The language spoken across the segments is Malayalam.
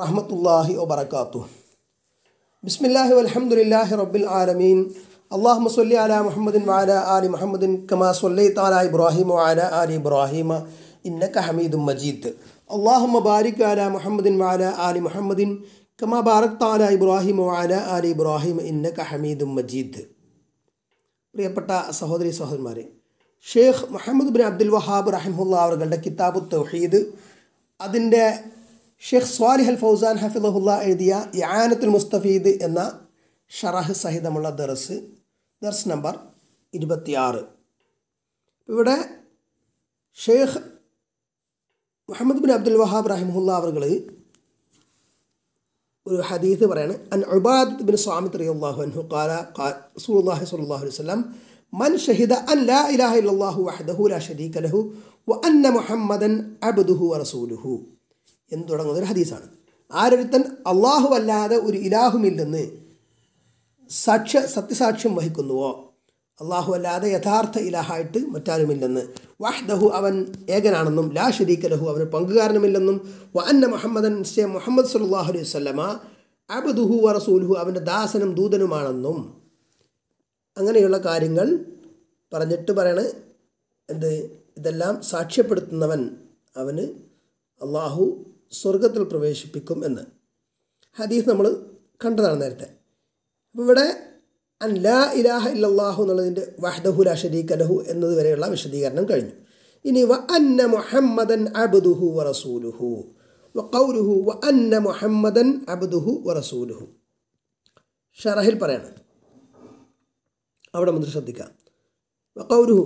റഹ്മത്തുല്ലാഹി വബർക്കാത്തു ബിസ്മില്ലാഹി വലഹമുല്ലാഹി റബ്ബിൽ ആലമീൻ അള്ളാഹു മസ്ലി അല മുഹമ്മദിൻ വാല ആലി മുഹമ്മദിൻ കമാ സൊല്ലൈ താല ഇബ്രാഹിം വാല ആലി ഇബ്രാഹിമ ഇന്ന കഹമീദ് മജീദ് അള്ളാഹു മബാരിക് അല മുഹമ്മദിൻ വാല ആലി മുഹമ്മദിൻ കമാ ബാറക് താല ഇബ്രാഹിം വാല ആലി ഇബ്രാഹിമ ഇന്ന കഹമീദ് മജീദ് പ്രിയപ്പെട്ട സഹോദരി സഹോദരന്മാരെ Sheikh Muhammad bin Abdul Wahhab റഹിമുല്ല അവരുടെ കിതാബ് തൗഹീദ് അതിൻ്റെ ഷെയ്ഖ് സ്വാലിഹൽ ഫൗസാൻ ഹഫിദഹുല്ല എഴുതിയ ഇയാനത്തുൽ മുസ്തഫീദ് എന്ന ഷറഹ് സഹിതമുള്ള ദർസ് ദർസ് നമ്പർ ഇരുപത്തിയാറ് ഇവിടെ Sheikh Muhammad bin Abdul Wahhab റഹിമുല്ല അവർ ഒരു ഹദീത്ത് പറയാണ് അൻ ഉബാദ് ബിൻ സ്വാമിത് റളിയല്ലാഹു അൻഹു ഖാല റസൂലുള്ളാഹി സ്വല്ലല്ലാഹു മൻ ഷഹിദ അൻ ലാ ഇലാഹ ഇല്ലല്ലാഹു വഹ്ദഹു ലാ ശരീക ലഹു വ അന്ന മുഹമ്മദൻ അബ്ദുഹു റസൂലുഹു എന്ന് തുടങ്ങുന്ന ഒരു ഹദീസാണ് ആരൊരുത്തൻ അള്ളാഹു അല്ലാതെ ഒരു ഇലാഹുമില്ലെന്ന് സാക്ഷ്യ സത്യസാക്ഷ്യം വഹിക്കുന്നുവോ അള്ളാഹു അല്ലാതെ യഥാർത്ഥ ഇലാഹായിട്ട് മറ്റാരുമില്ലെന്ന് വാഹ്ദഹു അവൻ ഏകനാണെന്നും ലാ ഷരീക്കലഹു അവന് പങ്കുകാരനുമില്ലെന്നും വഅന്ന മുഹമ്മദൻ സെ മുഹമ്മദ് സുല്ലാഹു അലൈഹി സ്വല്ലമ അബ്ദുഹു വറസൂലുഹു അവൻ്റെ ദാസനും ദൂതനുമാണെന്നും അങ്ങനെയുള്ള കാര്യങ്ങൾ പറഞ്ഞിട്ട് പറയണ എന്ത് ഇതെല്ലാം സാക്ഷ്യപ്പെടുത്തുന്നവൻ അവന് അള്ളാഹു സ്വർഗത്തിൽ പ്രവേശിപ്പിക്കും എന്ന് ഹദീസ് നമ്മൾ കണ്ടതാണ് നേരത്തെ അപ്പോൾ ഇവിടെ അൻ ലാ ഇലാഹ ഇല്ലാഹു എന്നുള്ളതിൻ്റെ വഹ്ദഹു ലാ ഷരീഖ് അലഹു എന്നത് വരെയുള്ള വിശദീകരണം കഴിഞ്ഞു ഇനി വ അന്ന മുഹമ്മദൻ അബ്ദുഹു റസൂലുഹു വ കൗരുഹു വ അന്ന മുഹമ്മദൻ അബ്ദുഹു റസൂലുഹു ഷറഹിൽ പറയണം അവിടെ മുതൽ ശ്രദ്ധിക്കാം വ കൗരുഹു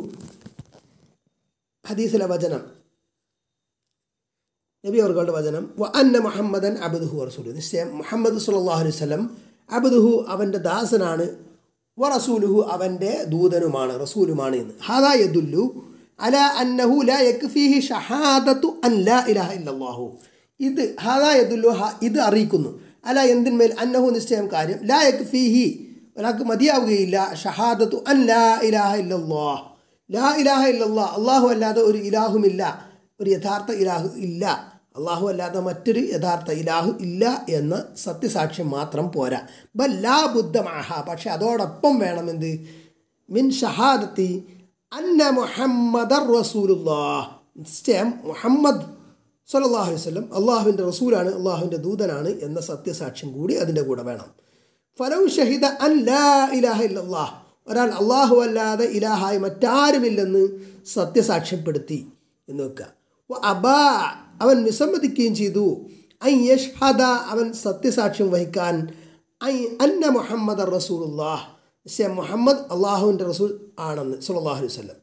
ഹദീസിലെ വചനം നബി അവർകളുടെ വചനം വ അന്ന മുഹമ്മദൻ അബദുഹു റസൂലു നിശ്ചയം മുഹമ്മദ് സുല്ലാഹു അലൈഹി അബദുഹു അവൻ്റെ ദാസനാണ് വ റസൂലുഹു അവൻ്റെ ദൂതനുമാണ് റസൂലുമാണ് എന്ന് ഹാദാ യദുല്ലു അല അന്നഹു ലാ യക്ഫീഹി ഷഹാദത്തു അൻ ലാ ഇലാഹ ഇല്ലല്ലാഹു ഇത് ഹാദാ യദുല്ലു ഇത് അറിയിക്കുന്നു അല എന്തിന്മേൽ അന്നഹു നിശ്ചയം കാര്യം ലാ യക്ഫീഹി ഒരാൾക്ക് മതിയാവുകയില്ല ഷഹാദത്തു അൻ ലാ ഇലാഹ ഇല്ലല്ലാഹ് ലാ ഇലാഹ ഇല്ലല്ലാഹ് അള്ളാഹു അല്ലാതെ ഒരു ഇലാഹുമില്ല ഒരു യഥാർത്ഥ ഇലാഹു ഇല്ല അള്ളാഹു അല്ലാതെ മറ്റൊരു യഥാർത്ഥ ഇലാഹു ഇല്ല എന്ന് സത്യസാക്ഷ്യം മാത്രം പോരാ ബല്ലാ ബുദ്ധമാഹ പക്ഷെ അതോടൊപ്പം വേണം മിൻ ഷഹാദത്തി അന്ന മുഹമ്മദ് മുഹമ്മദ് സല്ലാഹു അലൈഹി വല്ലം അള്ളാഹുവിൻ്റെ റസൂലാണ് അള്ളാഹുവിൻ്റെ ദൂതനാണ് എന്ന സത്യസാക്ഷ്യം കൂടി അതിൻ്റെ കൂടെ വേണം ഫലൗ ഷഹിദ അല്ലാ ഇലാഹ ഇല്ലല്ലാഹ് ഒരാൾ അള്ളാഹു അല്ലാതെ ഇലാഹായി മറ്റാരുമില്ലെന്ന് സത്യസാക്ഷ്യപ്പെടുത്തി എന്ന് വെക്കുക അബാ അവൻ വിസമ്മതിക്കുകയും ചെയ്തു ഐ യഷ്ഹദ അവൻ സത്യസാക്ഷ്യം വഹിക്കാൻ ഐ അന്ന മുഹമ്മദ് റസൂലുല്ലാഹ് നിശ്ചയം മുഹമ്മദ് അള്ളാഹുവിൻ്റെ റസൂൽ ആണെന്ന് സുല്ലാഹു അലൈഹി വല്ലം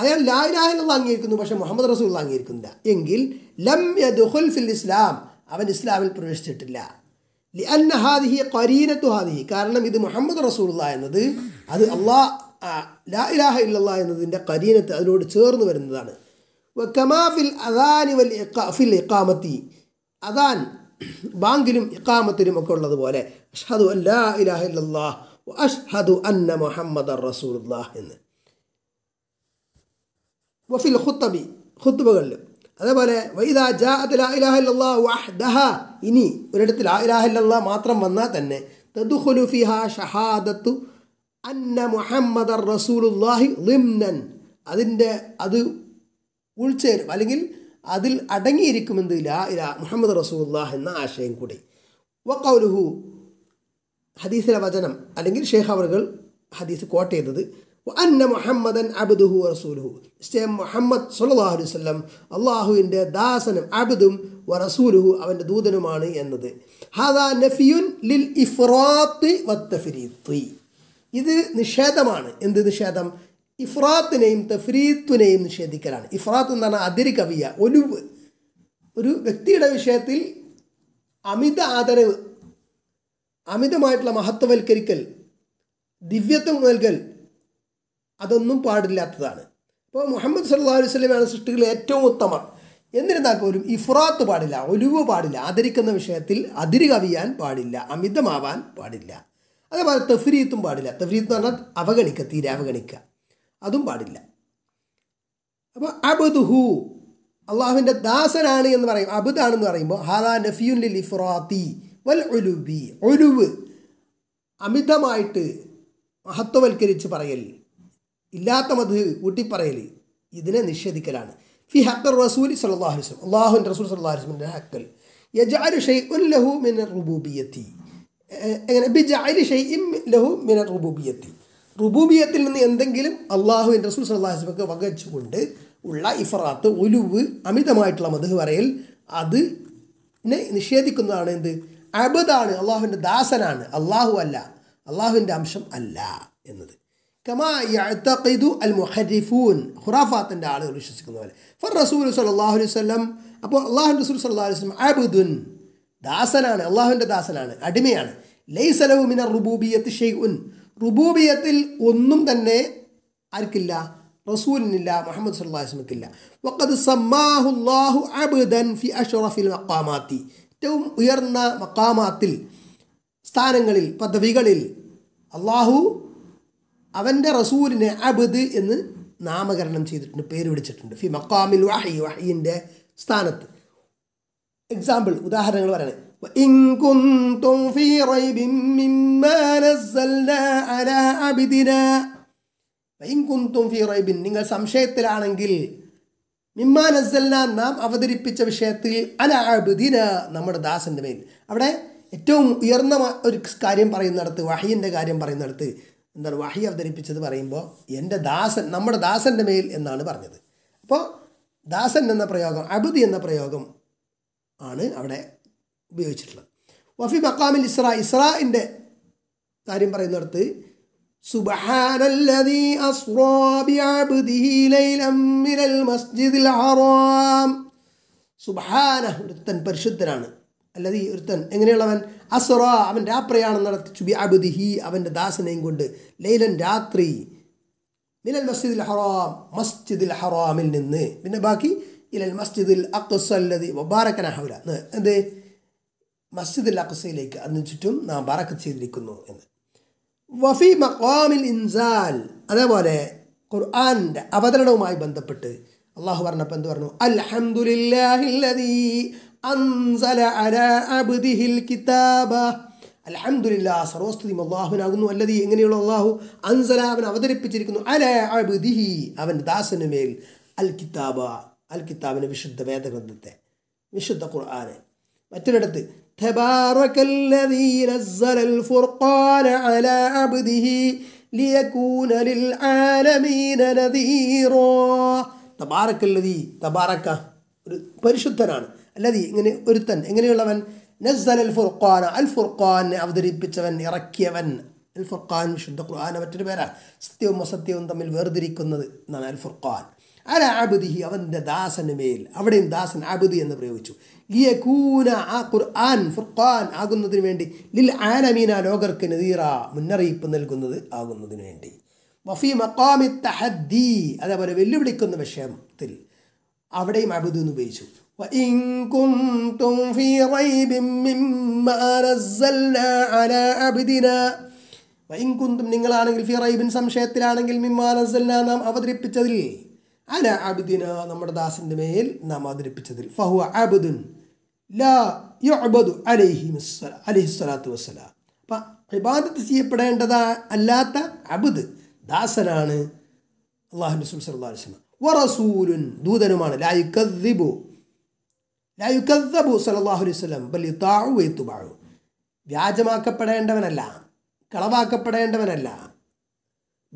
അയാൾ ലാ ഇലാഹിലുള്ള അംഗീകരിക്കുന്നു പക്ഷേ മുഹമ്മദ് റസൂൽ അംഗീകരിക്കുന്നില്ല എങ്കിൽ ലം യദുഹുൽ ഫിൽ ഇസ്ലാം അവൻ ഇസ്ലാമിൽ പ്രവേശിച്ചിട്ടില്ല ലി അന്ന ഹാദിഹി കരീനത്തു ഹാദിഹി കാരണം ഇത് മുഹമ്മദ് റസൂലുള്ള എന്നത് അത് അള്ളാഹ് ലാ ഇലാഹ ഇല്ലല്ലാ എന്നതിൻ്റെ കരീനത്ത് അതിനോട് ചേർന്ന് വരുന്നതാണ് വക്കമാഫിൽ അദാനി വൽ ഫിൽ ഇക്കാമത്തി അദാൻ ബാങ്കിലും ഇക്കാമത്തിലും ഒക്കെ ഉള്ളതുപോലെ അഷ്ഹദു അല്ലാ ഇലാഹ ഇല്ലല്ലാഹ് അഷ്ഹദു അന്ന മുഹമ്മദ് റസൂലുല്ലാഹ് എന്ന് വഫിൽ ഖുത്തബി ഖുത്തുബകളിൽ അതേപോലെ വൈദാ ജാ അത് ലാ ഇലാഹ ഇല്ലല്ലാ വഹ്ദഹ ഇനി ഒരിടത്ത് ലാ ഇലാഹ ഇല്ലല്ലാ മാത്രം വന്നാൽ തന്നെ തദ്ഖുലു ഫിഹാ ഷഹാദത്തു അന്ന മുഹമ്മദ് റസൂലുല്ലാഹി ലിംനൻ അതിൻ്റെ അത് ഉൾച്ചേരും അല്ലെങ്കിൽ അതിൽ അടങ്ങിയിരിക്കുമെന്ത് ലാ ഇല മുഹമ്മദ് റസൂല്ലാഹ് എന്ന ആശയം കൂടി വക്കൗലുഹു ഹദീസിലെ വചനം അല്ലെങ്കിൽ ഷേഖ് അവറുകൾ ഹദീസ് കോട്ട് ചെയ്തത് അന്ന മുഹമ്മദൻ അബ്ദുഹു റസൂലുഹു സ്റ്റേ മുഹമ്മദ് സുല്ലാഹു അലൈഹി സ്വല്ലം അള്ളാഹുവിൻ്റെ ദാസനും അബ്ദും വ റസൂലുഹു അവൻ്റെ ദൂതനുമാണ് എന്നത് ഹദാ നഫിയുൻ ലിൽ ഇഫ്റാത്ത് വത്തഫിരി ഇത് നിഷേധമാണ് എന്ത് നിഷേധം ഇഫ്രാത്തിനെയും തഫ്രീത്തിനെയും നിഷേധിക്കലാണ് ഇഫ്രാത്ത് എന്ന് പറഞ്ഞാൽ അതിര് കവിയ ഒലിവ് ഒരു വ്യക്തിയുടെ വിഷയത്തിൽ അമിത ആദരവ് അമിതമായിട്ടുള്ള മഹത്വവൽക്കരിക്കൽ ദിവ്യത്വം നൽകൽ അതൊന്നും പാടില്ലാത്തതാണ് ഇപ്പോൾ മുഹമ്മദ് സല്ലാ അലൈഹി സൃഷ്ടികളിൽ ഏറ്റവും ഉത്തമർ എന്നിരുന്നാൽ പോലും ഇഫ്രാത്ത് പാടില്ല ഒലിവ് പാടില്ല ആദരിക്കുന്ന വിഷയത്തിൽ അതിര് കവിയാൻ പാടില്ല അമിതമാവാൻ പാടില്ല അതേപോലെ തഫ്രീത്തും പാടില്ല തഫ്രീത്ത് എന്ന് പറഞ്ഞാൽ അവഗണിക്കുക തീരെ അവഗണിക്കുക അതും പാടില്ല അപ്പോൾ അബുദുഹു അള്ളാഹുവിൻ്റെ ദാസനാണ് എന്ന് പറയും അബുദാണെന്ന് പറയുമ്പോൾ ഹാദാ നഫിയുൻ ലിൽ വൽ ഒലുബി ഒലുവ് അമിതമായിട്ട് മഹത്വവൽക്കരിച്ച് പറയൽ ഇല്ലാത്ത മത് ഊട്ടിപ്പറയൽ ഇതിനെ നിഷേധിക്കലാണ് ഫി ഹക്കർ റസൂലി സല്ലാഹു വസ്ലം അള്ളാഹുൻ്റെ റസൂൽ സല്ലാ വസ്ലമിൻ്റെ ഹക്കൽ യജാരു ഷെയ് ഉൻ ലഹു മിനർ റുബൂബിയത്തി എങ്ങനെ ബിജാലു ഷെയ് ഇം ലഹു മിനർ റുബൂബിയത്തി റുബൂബിയത്തിൽ നിന്ന് എന്തെങ്കിലും അള്ളാഹു റസൂൽ സല്ലാഹിസ്മക്ക് വകച്ചുകൊണ്ട് ഉള്ള ഇഫറാത്ത് ഒലുവ് അമിതമായിട്ടുള്ള മധു വരയിൽ അത് നിഷേധിക്കുന്നതാണ് എന്ത് അബദാണ് അള്ളാഹുവിൻ്റെ ദാസനാണ് അള്ളാഹു അല്ല അള്ളാഹുവിൻ്റെ അംശം അല്ല എന്നത് കമാതു അൽ മുഹരിഫൂൻ ഖുറാഫാത്തിൻ്റെ ആളുകൾ വിശ്വസിക്കുന്ന പോലെ ഫർ റസൂൽ സല്ലാഹു അലൈഹി വല്ലം അപ്പോൾ അള്ളാഹു റസൂൽ സല്ലാഹു അലൈഹി വല്ലം അബുദുൻ ദാസനാണ് അള്ളാഹുവിൻ്റെ ദാസനാണ് അടിമയാണ് ലൈസലവു മിന റുബൂബിയത്ത് ഷെയ്ഖുൻ റുബൂബിയത്തിൽ ഒന്നും തന്നെ ആർക്കില്ല റസൂലിനില്ല മുഹമ്മദ് സുല്ലാസ്മക്കില്ല വക്കത് സമ്മാഹുല്ലാഹു അബ്ദൻ ഫി അഷറഫിൽ മക്കാമാത്തി ഏറ്റവും ഉയർന്ന മക്കാമാത്തിൽ സ്ഥാനങ്ങളിൽ പദവികളിൽ അള്ളാഹു അവൻ്റെ റസൂലിനെ അബ്ദ് എന്ന് നാമകരണം ചെയ്തിട്ടുണ്ട് പേര് വിളിച്ചിട്ടുണ്ട് ഫി മക്കാമിൽ വഹി വഹീൻ്റെ സ്ഥാനത്ത് എക്സാമ്പിൾ ഉദാഹരണങ്ങൾ പറയണേ وإن كنتم في ريب مما نزلنا على عبدنا وإن كنتم في ريب നിങ്ങൾ സംശയത്തിലാണെങ്കിൽ മിമ്മാ നസല്ല നാം അവതരിപ്പിച്ച വിഷയത്തിൽ അല അബുദിന നമ്മുടെ ദാസന്റെ മേൽ അവിടെ ഏറ്റവും ഉയർന്ന ഒരു കാര്യം പറയുന്നിടത്ത് വഹീൻ്റെ കാര്യം പറയുന്നിടത്ത് എന്താണ് വഹി അവതരിപ്പിച്ചത് പറയുമ്പോൾ എൻ്റെ ദാസൻ നമ്മുടെ ദാസൻ്റെ മേൽ എന്നാണ് പറഞ്ഞത് അപ്പോൾ ദാസൻ എന്ന പ്രയോഗം അബുദി എന്ന പ്രയോഗം ആണ് അവിടെ ഉപയോഗിച്ചിട്ടുള്ളത് വഫി മക്കാമിൽ ഇസ്ര ഇസ്രാൻ്റെ കാര്യം പറയുന്നിടത്ത് ഒരുത്തൻ പരിശുദ്ധനാണ് അല്ലതീ ഒരുത്തൻ എങ്ങനെയുള്ളവൻ അസുറ അവൻ രാപ്രയാണം നടത്തി ബി അബുദിഹി അവൻ്റെ ദാസനെയും കൊണ്ട് ലൈലൻ രാത്രി മിനൽ മസ്ജിദുൽ ഹറാം മസ്ജിദുൽ ഹറാമിൽ നിന്ന് പിന്നെ ബാക്കി ഇലൽ മസ്ജിദുൽ അക്സല്ലതി വബാരക്കന ഹൗല എന്ത് മസ്ജിദുൽ അക്സയിലേക്ക് അതിനു ചുറ്റും നാം ബറക്ക് ചെയ്തിരിക്കുന്നു എന്ന് വഫി മഖാമിൽ ഇൻസാൽ അതേപോലെ ഖുർആാനിൻ്റെ അവതരണവുമായി ബന്ധപ്പെട്ട് അള്ളാഹു പറഞ്ഞപ്പോൾ എന്ത് പറഞ്ഞു അൽഹംദുലില്ലാഹി അൻസല അല അബ്ദിഹിൽ കിതാബ അലഹമുല്ല സർവസ്തുതിയും അള്ളാഹുവിനാകുന്നു അല്ലതി എങ്ങനെയുള്ള അള്ളാഹു അൻസല അവൻ അവതരിപ്പിച്ചിരിക്കുന്നു അല അബ്ദിഹി അവൻ്റെ ദാസന് മേൽ അൽ കിതാബ അൽ കിതാബിന് വിശുദ്ധ വേദഗ്രന്ഥത്തെ വിശുദ്ധ ഖുർആാനെ മറ്റൊരിടത്ത് تبارك الذي نزل الفرقان على عبده ليكون للعالمين نذيرا تبارك الذي تبارك ഒരു പരിശുദ്ധനാണ് അല്ലാതെ ഇങ്ങനെ ഒരുത്തൻ എങ്ങനെയുള്ളവൻ നസ്സൽ അൽ ഫുർഖാൻ അൽ ഫുർഖാനെ അവതരിപ്പിച്ചവൻ ഇറക്കിയവൻ അൽ ഫുർഖാൻ വിശുദ്ധ ഖുർആാന മറ്റൊരു പേരാണ് സത്യവും അസത്യവും തമ്മിൽ വേർതിരിക്കുന്നത് എന്നാണ് അൽ ഫുർഖാൻ അല അബുദിഹി അവൻ്റെ ദാസന് മേൽ അവിടെയും ദാസൻ അബുദി എന്ന് പ്രയോഗിച്ചു ലിയകൂന ആ ഖുർആൻ ഫുർഖാൻ ആകുന്നതിന് വേണ്ടി ലിൽ ആനമീന ലോകർക്ക് നദീറ മുന്നറിയിപ്പ് നൽകുന്നത് ആകുന്നതിന് വേണ്ടി വഫി മക്കാമി തഹദ്ദി അതേപോലെ വെല്ലുവിളിക്കുന്ന വിഷയത്തിൽ അവിടെയും അബുദി എന്ന് ഉപയോഗിച്ചു وإن كنتم في ريب مما نزلنا على عبدنا وإن كنتم നിങ്ങളാണെങ്കിൽ ഫി റൈബിൻ സംശയത്തിലാണെങ്കിൽ മിമ്മാ നസൽന നാം അവതരിപ്പിച്ചതിൽ അല അബുദിന നമ്മുടെ ദാസിൻ്റെ മേൽ നാം അവതരിപ്പിച്ചതിൽ ഫഹു അബുദുൻ ലാ യുഅബദു അലൈഹി അലൈഹി വസ്സലാം അപ്പം ഇബാദത്ത് ചെയ്യപ്പെടേണ്ടതാ അല്ലാത്ത അബുദ് ദാസനാണ് അള്ളാഹു നസുൽ സല്ലാ വസ്ലം വറസൂലുൻ ദൂതനുമാണ് ലായു കദ്ദിബു ലായു കദ്ദബു സലല്ലാഹു അലൈഹി സ്വലം ബലി താഴു വെയ്ത്തുബാഴു വ്യാജമാക്കപ്പെടേണ്ടവനല്ല കളവാക്കപ്പെടേണ്ടവനല്ല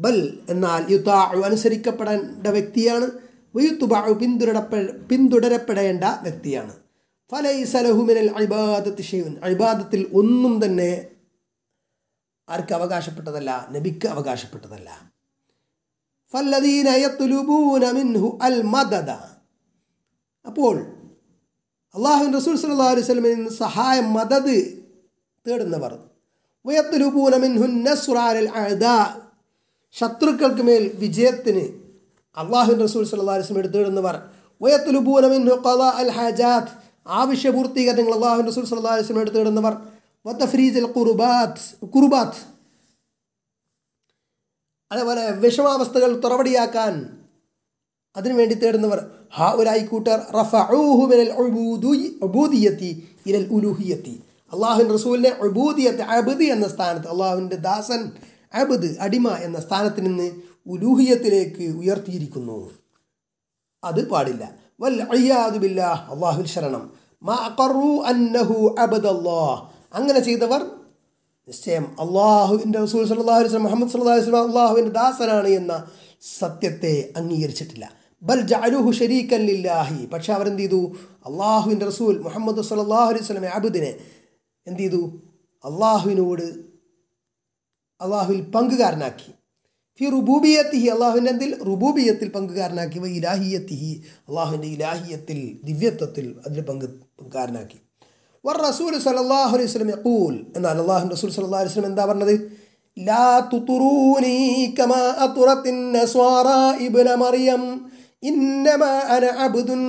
ബൽ എന്നാൽ യുതാഴു അനുസരിക്കപ്പെടേണ്ട വ്യക്തിയാണ് വയുത്തുബാഴു പിന്തുടരപ്പെ പിന്തുടരപ്പെടേണ്ട വ്യക്തിയാണ് ഫലൈസലഹുമിനൽ അഴിബാദത്തി ഷെയ്ൻ അഴിബാദത്തിൽ ഒന്നും തന്നെ ആർക്ക് അവകാശപ്പെട്ടതല്ല നബിക്ക് അവകാശപ്പെട്ടതല്ല മിൻഹു അൽ മദദ അപ്പോൾ അള്ളാഹു റസൂൽ സല്ലാ അലൈഹി നിന്ന് സഹായം മദത് തേടുന്നവർ വയത്തുലുബൂന മിൻഹു നസ്രാൽ ശത്രുക്കൾക്ക് മേൽ വിജയത്തിന് അള്ളാഹു റസൂൽ സല്ലാസ്ലം എടുത്തിടുന്നവർ വയത്തുലുബൂനമിൻ അൽ ഹജാത്ത് ആവശ്യ പൂർത്തീകരണങ്ങൾ അള്ളാഹു റസൂൽ സല്ലാസ്ലം എടുത്തിടുന്നവർ വത്തഫ്രീജൽ കുർബാത്ത് കുർബാത്ത് അതേപോലെ വിഷമാവസ്ഥകൾ തുറവടിയാക്കാൻ അതിനുവേണ്ടി തേടുന്നവർ ഹാ ഉലായി കൂട്ടർ റഫൂഹുബൂദിയത്തി ഇരൽ ഉലൂഹിയത്തി അള്ളാഹുൻ റസൂലിനെ അബൂദിയത്ത് അബുദി എന്ന സ്ഥാനത്ത് അള്ളാഹുവിൻ്റെ ദാസൻ അബദ് അടിമ എന്ന സ്ഥാനത്ത് നിന്ന് ഉലൂഹിയത്തിലേക്ക് ഉയർത്തിയിരിക്കുന്നു അത് പാടില്ല വൽ അയ്യാദുബില്ലാ അള്ളാഹുൽ ശരണം അന്നഹു അങ്ങനെ ചെയ്തവർ നിശ്ചയം അള്ളാഹുവിൻ്റെ റസൂൽ സല്ലാ വസ്ലം മുഹമ്മദ് സല്ലാ വസ്ലം അള്ളാഹുവിൻ്റെ ദാസനാണ് എന്ന സത്യത്തെ അംഗീകരിച്ചിട്ടില്ല ബൽ ജാലൂഹു ഷരീക്കല്ലാഹി പക്ഷെ അവരെന്ത് ചെയ്തു അള്ളാഹുവിൻ്റെ റസൂൽ മുഹമ്മദ് സല്ലാഹു അലൈഹി സ്വലമെ അബുദിനെ എന്ത് ചെയ്തു അള്ളാഹുവിനോട് അള്ളാഹുവിൽ പങ്കുകാരനാക്കി ഫി റുബൂബിയത്തിഹി അള്ളാഹുവിൻ്റെ എന്തിൽ റുബൂബിയത്തിൽ പങ്കുകാരനാക്കി വ ഇലാഹിയത്തിഹി അള്ളാഹുവിൻ്റെ ഇലാഹിയത്തിൽ ദിവ്യത്വത്തിൽ അതിൽ പങ്ക് പങ്കുകാരനാക്കി വർ റസൂൽ സലല്ലാഹു അലൈഹി സ്വലം യക്കൂൽ എന്നാൽ അള്ളാഹു റസൂൽ സലഹ് അലൈഹി സ്വലം എന്താ പറഞ്ഞത് ലാ തുത്തുറൂനി കമാ അത്തുറത്തിൻ സ്വാറ ഇബ്ന മറിയം ഇന്നമ അന അബ്ദുൻ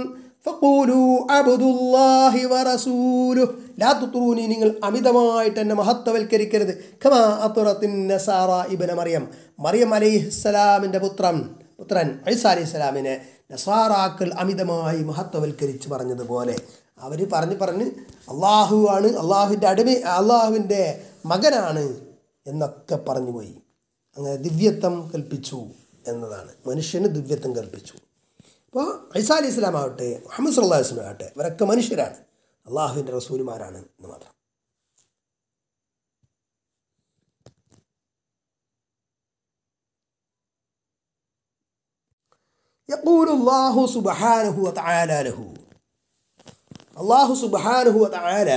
ഫക്കൂലു അബുദുല്ലാഹി വറസൂലു ലാ തുത്രൂനി നിങ്ങൾ അമിതമായിട്ട് എന്നെ മഹത്വവൽക്കരിക്കരുത് ഖമാ അത്തുറത്തിൻ നസാറ ഇബന മറിയം മറിയം അലൈഹിസ്സലാമിൻ്റെ പുത്രൻ പുത്രൻ ഐസ അലൈഹിസ്സലാമിനെ നസാറാക്കൾ അമിതമായി മഹത്വവൽക്കരിച്ച് പറഞ്ഞതുപോലെ അവർ പറഞ്ഞ് പറഞ്ഞ് അള്ളാഹു ആണ് അള്ളാഹുവിൻ്റെ അടിമ അള്ളാഹുവിൻ്റെ മകനാണ് എന്നൊക്കെ പറഞ്ഞു പോയി അങ്ങനെ ദിവ്യത്വം കൽപ്പിച്ചു എന്നതാണ് മനുഷ്യന് ദിവ്യത്വം കൽപ്പിച്ചു അപ്പോൾ ഐസാ അലി ഇസ്ലാം ആവട്ടെ മുഹമ്മദ് സല്ലാ വസ്ലം ആവട്ടെ ഇവരൊക്കെ മനുഷ്യരാണ് അള്ളാഹുവിൻ്റെ റസൂലുമാരാണ് എന്ന് മാത്രം യഖൂലുല്ലാഹു അള്ളാഹു സുബ്ഹാനഹു വതആല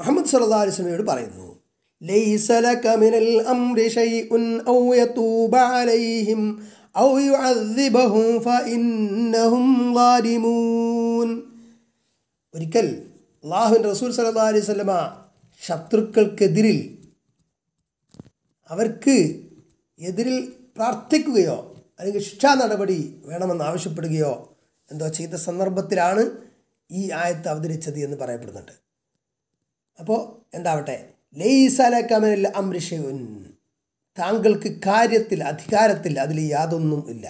മുഹമ്മദ് സല്ലല്ലാഹു അലൈഹി പറയുന്നു ലൈസ ലക മിനൽ അംരി ഷൈഉൻ ഔ യതൂബ അലൈഹിം ഔ യുഅദ്ദിബഹും ഫഇന്നഹും ളാലിമൂൻ ഒരിക്കൽ അള്ളാഹുവിൻ്റെ റസൂൽ സല്ലല്ലാഹു അലൈഹി വസല്ലമ ശത്രുക്കൾക്കെതിരിൽ അവർക്ക് എതിരിൽ പ്രാർത്ഥിക്കുകയോ അല്ലെങ്കിൽ ശിക്ഷാ നടപടി വേണമെന്ന് ആവശ്യപ്പെടുകയോ എന്തോ ചെയ്ത സന്ദർഭത്തിലാണ് ഈ ആയത്ത് അവതരിച്ചത് എന്ന് പറയപ്പെടുന്നുണ്ട് അപ്പോൾ എന്താവട്ടെ ലൈസലക്കമനിൽ അമ്രിഷയുൻ താങ്കൾക്ക് കാര്യത്തിൽ അധികാരത്തിൽ അതിൽ യാതൊന്നും ഇല്ല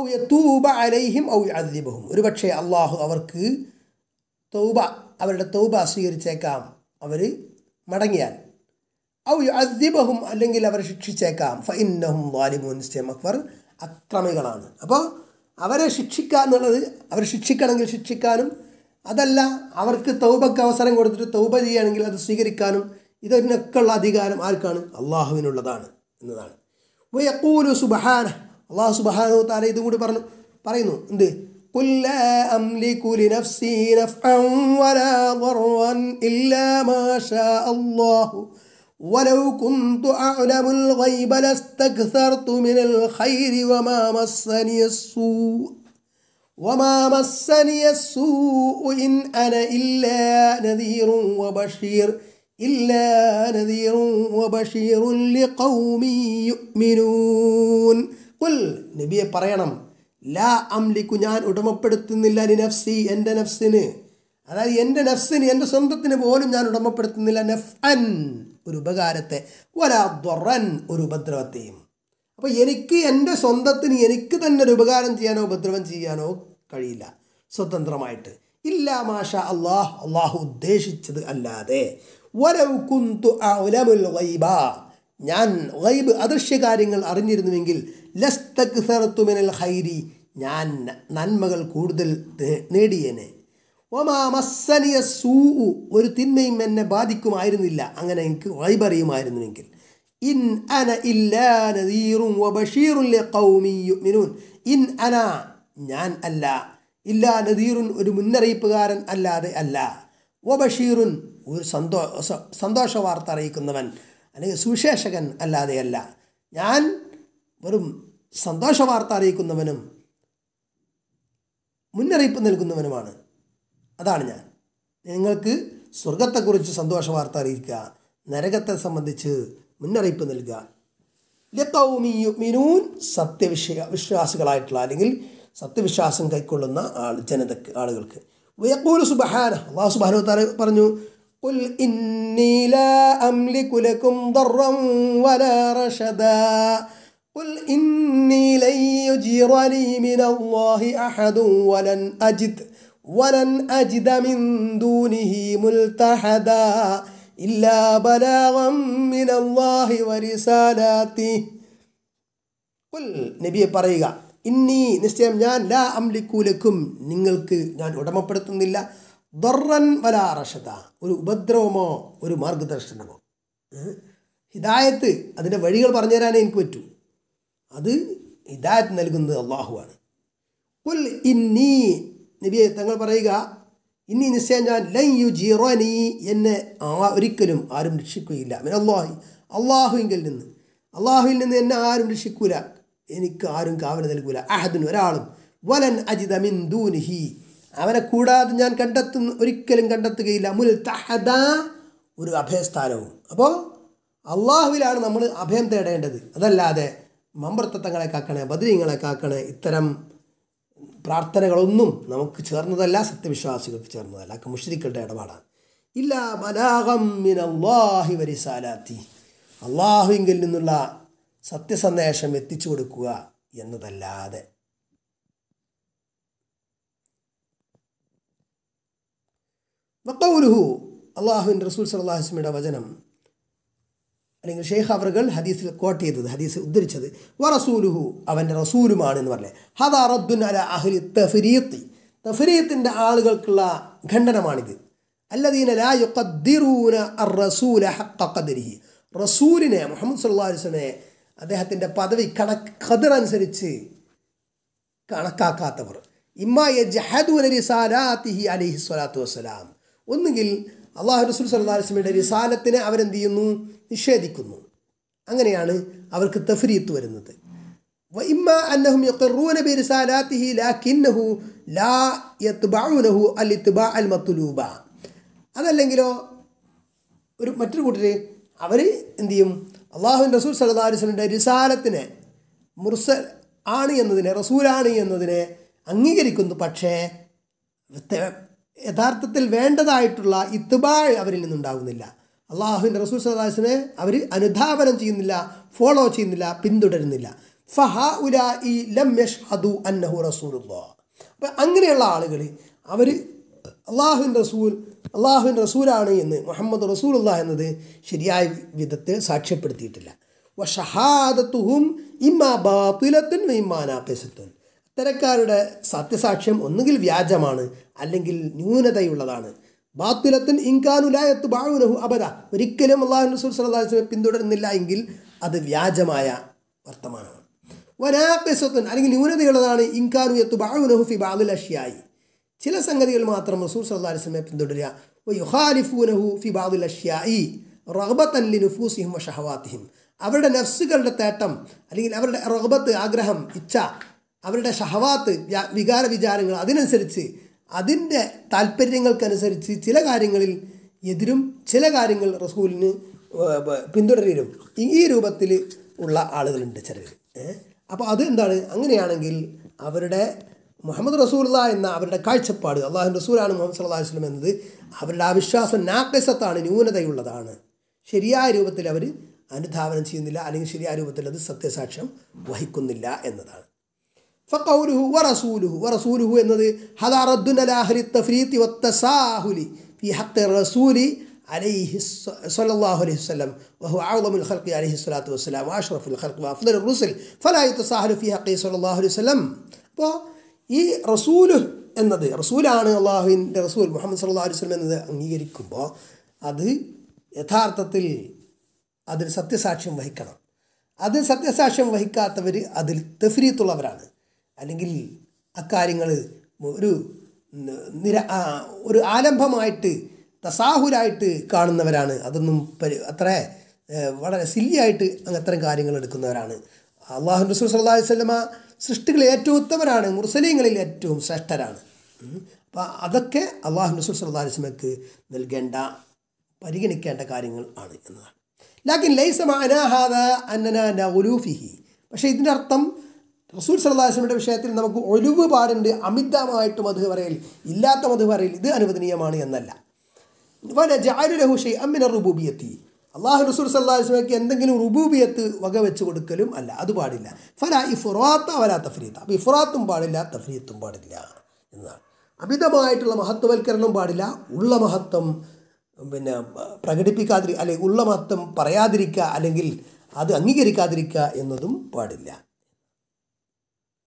ഔ തൂബ അലൈഹിം ഔ അതിബഹും ഒരുപക്ഷെ അള്ളാഹു അവർക്ക് തൗബ അവരുടെ തൗബ സ്വീകരിച്ചേക്കാം അവർ മടങ്ങിയാൽ ഔ അതിബഹും അല്ലെങ്കിൽ അവരെ ശിക്ഷിച്ചേക്കാം ഫഇന്നഹും വാലിമോൻ ഇസ്ലാം അക്ബർ അക്രമികളാണ് അപ്പോൾ അവരെ ശിക്ഷിക്കുക എന്നുള്ളത് അവർ ശിക്ഷിക്കണമെങ്കിൽ ശിക്ഷിക്കാനും അതല്ല അവർക്ക് തൗബക്ക് അവസരം കൊടുത്തിട്ട് തൗബ ചെയ്യുകയാണെങ്കിൽ അത് സ്വീകരിക്കാനും ഇതിനൊക്കെയുള്ള അധികാരം ആർക്കാണ് അള്ളാഹുവിനുള്ളതാണ് എന്നതാണ് വയക്കൂലു സുബഹാന അള്ളാഹു സുബഹാനോ താര ഇതും കൂടി പറഞ്ഞു പറയുന്നു എന്ത് قل لا أملك لنفسي نفعا ولا ضرا إلا ما شاء الله ولو كنت أعلم الغيب لاستكثرت من الخير وما مسني السوء وما مسني السوء إن أنا إلا نذير وبشير إلا نذير وبشير لقوم يؤمنون قل നബി പറയണം ലാ അംലിക്കു ഞാൻ ഉടമപ്പെടുത്തുന്നില്ല ലി നഫ്സി എൻ്റെ നഫ്സിന് അതായത് എൻ്റെ നഫ്സിന് എൻ്റെ സ്വന്തത്തിന് പോലും ഞാൻ ഉടമപ്പെടുത്തുന്നില്ല നഫ് അൻ ഒരു ഉപകാരത്തെ വലാദ്വറൻ ഒരു ഉപദ്രവത്തെയും അപ്പോൾ എനിക്ക് എൻ്റെ സ്വന്തത്തിന് എനിക്ക് തന്നെ ഒരു ഉപകാരം ചെയ്യാനോ ഉപദ്രവം ചെയ്യാനോ കഴിയില്ല സ്വതന്ത്രമായിട്ട് ഇല്ല മാഷ അള്ളാഹ് അള്ളാഹു ഉദ്ദേശിച്ചത് അല്ലാതെ ഞാൻ ഗൈബ് അദൃശ്യ കാര്യങ്ങൾ അറിഞ്ഞിരുന്നുവെങ്കിൽ ഹൈരി ഞാൻ നന്മകൾ കൂടുതൽ നേടിയേനെ ഒമാമസ്സനിയ മസ്സനിയ സൂ ഒരു തിന്മയും എന്നെ ബാധിക്കുമായിരുന്നില്ല അങ്ങനെ എനിക്ക് വൈബറിയുമായിരുന്നുവെങ്കിൽ ഇൻ അന ഇല്ലാനീറും ഇൻ അന ഞാൻ അല്ല ഇല്ലാ നദീറുൻ ഒരു മുന്നറിയിപ്പുകാരൻ അല്ലാതെ അല്ല ഒബഷീറുൻ ഒരു സന്തോഷ സന്തോഷ വാർത്ത അറിയിക്കുന്നവൻ അല്ലെങ്കിൽ സുവിശേഷകൻ അല്ലാതെയല്ല ഞാൻ വെറും സന്തോഷ വാർത്ത അറിയിക്കുന്നവനും മുന്നറിയിപ്പ് നൽകുന്നവനുമാണ് അതാണ് ഞാൻ നിങ്ങൾക്ക് സ്വർഗത്തെക്കുറിച്ച് സന്തോഷ വാർത്ത അറിയിക്കുക നരകത്തെ സംബന്ധിച്ച് മുന്നറിയിപ്പ് നൽകുക ലത്തൗമിനൂൻ സത്യവിശ്വ വിശ്വാസികളായിട്ടുള്ള അല്ലെങ്കിൽ സത്യവിശ്വാസം കൈക്കൊള്ളുന്ന ആൾ ജനതക്ക് ആളുകൾക്ക് വയക്കൂൽ സുബഹാന അള്ളാഹു സുബാനു താര പറഞ്ഞു കുൽ ഇന്നീല അംലി കുലക്കും ദർവം വലാറഷദ കുൽ ഇന്നീലൈ അഹദും വലൻ അജിത് വലൻ അജിതമിന്ദൂനിഹി മുൽത്തഹദ നബിയെ പറയുക ഇന്നീ നിശ്ചയം ഞാൻ ലാ അംലിക്കൂലക്കും നിങ്ങൾക്ക് ഞാൻ ഉടമപ്പെടുത്തുന്നില്ല ദർറൻ വലാറഷത ഒരു ഉപദ്രവമോ ഒരു മാർഗദർശനമോ ഹിദായത്ത് അതിൻ്റെ വഴികൾ പറഞ്ഞു തരാനേ എനിക്ക് പറ്റൂ അത് ഹിദായത്ത് നൽകുന്നത് അള്ളാഹുവാണ് കുൽ ഇന്നി നബിയെ തങ്ങൾ പറയുക ഇനി നിശ്ചയം ഞാൻ ലൈ യു ജീറോനി എന്നെ ആ ഒരിക്കലും ആരും രക്ഷിക്കുകയില്ല മീൻ അള്ളാഹി അള്ളാഹുവിങ്കിൽ നിന്ന് അള്ളാഹുവിൽ നിന്ന് എന്നെ ആരും രക്ഷിക്കൂല എനിക്ക് ആരും കാവല നൽകൂല അഹദിന് ഒരാളും വലൻ അജിതമിൻ മിൻ ദൂനിഹി അവനെ കൂടാതെ ഞാൻ കണ്ടെത്തുന്ന ഒരിക്കലും കണ്ടെത്തുകയില്ല മുൽ തഹദ ഒരു അഭയസ്ഥാനവും അപ്പോൾ അള്ളാഹുവിലാണ് നമ്മൾ അഭയം തേടേണ്ടത് അതല്ലാതെ മമ്പർത്തങ്ങളെ കാക്കണേ ബദരീങ്ങളെ കാക്കണേ ഇത്തരം പ്രാർത്ഥനകളൊന്നും നമുക്ക് ചേർന്നതല്ല സത്യവിശ്വാസികൾക്ക് ചേർന്നതല്ല അക്ക മുഷരിക്കളുടെ ഇടപാടാണ് ഇല്ല ബലാഹി വരിസാലാത്തി അള്ളാഹുവിങ്കിൽ നിന്നുള്ള സത്യസന്ദേശം എത്തിച്ചു കൊടുക്കുക എന്നതല്ലാതെ വക്കൗലുഹു അള്ളാഹുവിൻ്റെ റസൂൽ സലാഹുസ്മിയുടെ വചനം അല്ലെങ്കിൽ ഷെയ്ഖ് അവറുകൾ ഹദീസിൽ കോട്ട് ചെയ്തത് ഹദീസ് ഉദ്ധരിച്ചത് വ റസൂലുഹു അവൻ്റെ റസൂലുമാണ് എന്ന് പറഞ്ഞത് ഹദ റദ്ദുൻ അല അഹ്ലി തഫരീത്തി തഫരീത്തിൻ്റെ ആളുകൾക്കുള്ള ഖണ്ഡനമാണിത് അല്ലദീന ലാ യുഖദ്ദിറൂന അർ റസൂല ഹഖ ഖദ്രിഹി റസൂലിനെ മുഹമ്മദ് സല്ലല്ലാഹു അലൈഹി വസല്ലമയെ അദ്ദേഹത്തിൻ്റെ പദവി കണക്ക് ഖദർ അനുസരിച്ച് കണക്കാക്കാത്തവർ ഇമ്മ യജ്ഹദൂന റിസാലാതിഹി അലൈഹി സ്വലാത്തു വസ്സലാം ഒന്നുകിൽ അള്ളാഹു റസൂൽ സല്ലാ റിസാലത്തിനെ അവരെന്ത് ചെയ്യുന്നു നിഷേധിക്കുന്നു അങ്ങനെയാണ് അവർക്ക് തഫരീത്ത് വരുന്നത് അതല്ലെങ്കിലോ ഒരു മറ്റൊരു കൂട്ടർ അവർ എന്തു ചെയ്യും അള്ളാഹു റസൂൽ സല്ലാ അലിസ്ലിൻ്റെ റിസാലത്തിനെ മുർസൽ ആണ് എന്നതിനെ റസൂലാണ് എന്നതിനെ അംഗീകരിക്കുന്നു പക്ഷേ യഥാർത്ഥത്തിൽ വേണ്ടതായിട്ടുള്ള ഇത്തുബാൾ അവരിൽ നിന്നുണ്ടാകുന്നില്ല അള്ളാഹുവിൻ്റെ റസൂൽ സദാസിനെ അവർ അനുധാപനം ചെയ്യുന്നില്ല ഫോളോ ചെയ്യുന്നില്ല പിന്തുടരുന്നില്ല ഫഹ ഉല ഇ ലം യഷ് അന്നഹു റസൂലുള്ളോ അപ്പം അങ്ങനെയുള്ള ആളുകൾ അവർ അള്ളാഹുവിൻ റസൂൽ അള്ളാഹുവിൻ റസൂലാണ് എന്ന് മുഹമ്മദ് അള്ളാഹ് എന്നത് ശരിയായ വിധത്തിൽ സാക്ഷ്യപ്പെടുത്തിയിട്ടില്ല വ ഷഹാദത്തുഹും ഇമ്മാ ബാത്തുലത്തുൻ ഇമ്മാനാപേസത്തുൻ ഇത്തരക്കാരുടെ സത്യസാക്ഷ്യം ഒന്നുകിൽ വ്യാജമാണ് അല്ലെങ്കിൽ ന്യൂനതയുള്ളതാണ് ബാത്തുലത്തിൻ ഇൻകാനുലായത്ത് ബാഴുനഹു അബദ ഒരിക്കലും അള്ളാഹു റസൂൽ സല്ലാസ്ലമെ പിന്തുടരുന്നില്ല എങ്കിൽ അത് വ്യാജമായ വർത്തമാനമാണ് വനാപെസത്വൻ അല്ലെങ്കിൽ ന്യൂനതയുള്ളതാണ് ഇൻകാനു എത്തു ബാഴുനഹു ഫി ബാലുൽ അഷിയായി ചില സംഗതികൾ മാത്രം റസൂൽ സല്ലാ വസ്ലമെ പിന്തുടരുക യുഹാലിഫുനഹു ഫി ബാലുൽ അഷിയായി റഹബത്തല്ലി നുഫൂസിഹിം ഷഹവാത്തിഹിം അവരുടെ നഫ്സുകളുടെ തേട്ടം അല്ലെങ്കിൽ അവരുടെ റഹബത്ത് ആഗ്രഹം ഇച്ഛ അവരുടെ ഷഹവാത്ത് വികാര വിചാരങ്ങൾ അതിനനുസരിച്ച് അതിൻ്റെ താല്പര്യങ്ങൾക്കനുസരിച്ച് ചില കാര്യങ്ങളിൽ എതിരും ചില കാര്യങ്ങൾ റസൂലിന് പിന്തുടരും ഈ രൂപത്തിൽ ഉള്ള ആളുകളുണ്ട് ചിലർ അപ്പോൾ അത് എന്താണ് അങ്ങനെയാണെങ്കിൽ അവരുടെ മുഹമ്മദ് റസൂല എന്ന അവരുടെ കാഴ്ചപ്പാട് അള്ളാഹു റസൂലാണ് മുഹമ്മദ് സല്ലാ വസ്ലം എന്നത് അവരുടെ ആ വിശ്വാസം നാക്കസത്താണ് ന്യൂനതയുള്ളതാണ് ശരിയായ രൂപത്തിൽ അവർ അനുധാവനം ചെയ്യുന്നില്ല അല്ലെങ്കിൽ ശരിയായ രൂപത്തിൽ അത് സത്യസാക്ഷ്യം വഹിക്കുന്നില്ല എന്നതാണ് ഫക്കൗലുഹു വറസൂലുഹു വറസൂലുഹു എന്നത് ഹദാറദ്ദുൻ തഫ്രീത്തി വത്തസാഹുലി ഫി ഹത്ത് റസൂലി അലൈഹി സല്ലാഹു അലൈഹി വസ്ലം വഹു ആളമുൽ ഖൽഖി അലൈഹി സ്വലാത്തു വസ്സലാം ആഷ്റഫുൽ ഖൽഖ് അഫ്ദൽ റുസുൽ ഫലായുത്ത് സാഹലു ഫി ഹക്കി സല്ലാഹു അലൈഹി വസ്ലം അപ്പോൾ ഈ റസൂലു എന്നത് റസൂലാണ് അള്ളാഹുവിൻ്റെ റസൂൽ മുഹമ്മദ് സല്ലാ അലൈഹി വസ്ലം എന്നത് അംഗീകരിക്കുമ്പോൾ അത് യഥാർത്ഥത്തിൽ അതിൽ സത്യസാക്ഷ്യം വഹിക്കണം അതിൽ സത്യസാക്ഷ്യം വഹിക്കാത്തവർ അതിൽ തെഫ്രീത്തുള്ളവരാണ് അല്ലെങ്കിൽ അക്കാര്യങ്ങൾ ഒരു നിര ഒരു ആലംഭമായിട്ട് തസാഹുരായിട്ട് കാണുന്നവരാണ് അതൊന്നും പരി അത്ര വളരെ സില്ലിയായിട്ട് അത്തരം കാര്യങ്ങൾ എടുക്കുന്നവരാണ് അള്ളാഹു റസൂൽ സല്ലാ വല്ലമ സൃഷ്ടികളിൽ ഏറ്റവും ഉത്തമരാണ് മുർസലീങ്ങളിൽ ഏറ്റവും ശ്രേഷ്ഠരാണ് അപ്പോൾ അതൊക്കെ അള്ളാഹു റസൂൽ സല്ലാ വസ്ലമക്ക് നൽകേണ്ട പരിഗണിക്കേണ്ട കാര്യങ്ങൾ ആണ് എന്നതാണ് ലാക്കിൻ ലൈസ അന്നനാ അന്നന നൗലൂഫിഹി പക്ഷേ ഇതിൻ്റെ അർത്ഥം റസൂൽ സല്ലാസ്ലമിയുടെ വിഷയത്തിൽ നമുക്ക് ഒഴിവ് പാടുണ്ട് അമിതമായിട്ട് മധു പറയൽ ഇല്ലാത്ത മധു പറയൽ ഇത് അനുവദനീയമാണ് എന്നല്ല റുബൂബിയത്തി അള്ളാഹു റസൂൽ സല്ലാസ്ലമയ്ക്ക് എന്തെങ്കിലും റുബൂബിയത്ത് വെച്ച് കൊടുക്കലും അല്ല അത് പാടില്ല ഫല ഇഫുറാത്ത വല തഫ്രീത്ത അപ്പോൾ ഇഫുറാത്തും പാടില്ല തഫ്രീത്തും പാടില്ല എന്നാണ് അമിതമായിട്ടുള്ള മഹത്വവൽക്കരണം പാടില്ല ഉള്ള മഹത്വം പിന്നെ പ്രകടിപ്പിക്കാതിരിക്കുക അല്ലെങ്കിൽ ഉള്ള മഹത്വം പറയാതിരിക്കുക അല്ലെങ്കിൽ അത് അംഗീകരിക്കാതിരിക്കുക എന്നതും പാടില്ല